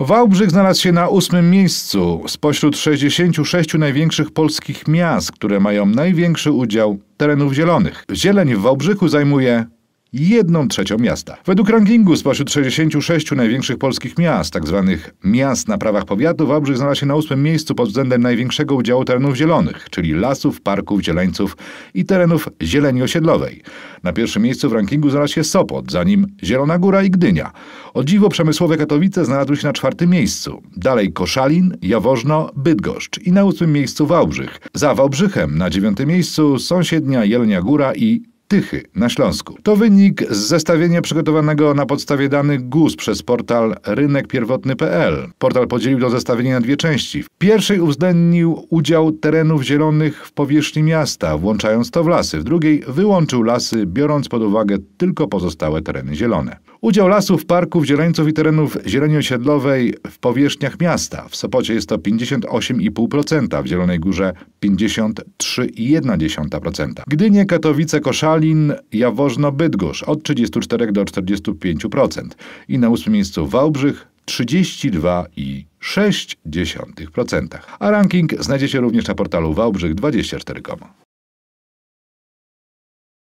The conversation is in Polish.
Wałbrzych znalazł się na ósmym miejscu spośród 66 największych polskich miast, które mają największy udział terenów zielonych. Zieleń w Wałbrzychu zajmuje jedną trzecią miasta. Według rankingu spośród 66 największych polskich miast, tzw. Tak miast na prawach powiatu, Wałbrzych znalazł się na ósmym miejscu pod względem największego udziału terenów zielonych, czyli lasów, parków, zieleńców i terenów zieleni osiedlowej. Na pierwszym miejscu w rankingu znalazł się Sopot, za nim Zielona Góra i Gdynia. O dziwo przemysłowe Katowice znalazły się na czwartym miejscu. Dalej Koszalin, Jaworzno, Bydgoszcz i na ósmym miejscu Wałbrzych. Za Wałbrzychem na dziewiątym miejscu sąsiednia Jelenia Góra i Tychy na Śląsku. To wynik z zestawienia przygotowanego na podstawie danych GUS przez portal rynekpierwotny.pl. Portal podzielił to zestawienie na dwie części. W pierwszej uwzględnił udział terenów zielonych w powierzchni miasta, włączając to w lasy. W drugiej wyłączył lasy, biorąc pod uwagę tylko pozostałe tereny zielone. Udział lasów, parków, zieleńców i terenów zieleni osiedlowej w powierzchniach miasta. W Sopocie jest to 58,5%, w Zielonej Górze 53,1%. Gdynie, Katowice, Koszalin, Jaworzno, Bydgoszcz od 34 do 45% i na ósmym miejscu Wałbrzych 32,6%. A ranking znajdziecie również na portalu wałbrzych24.com.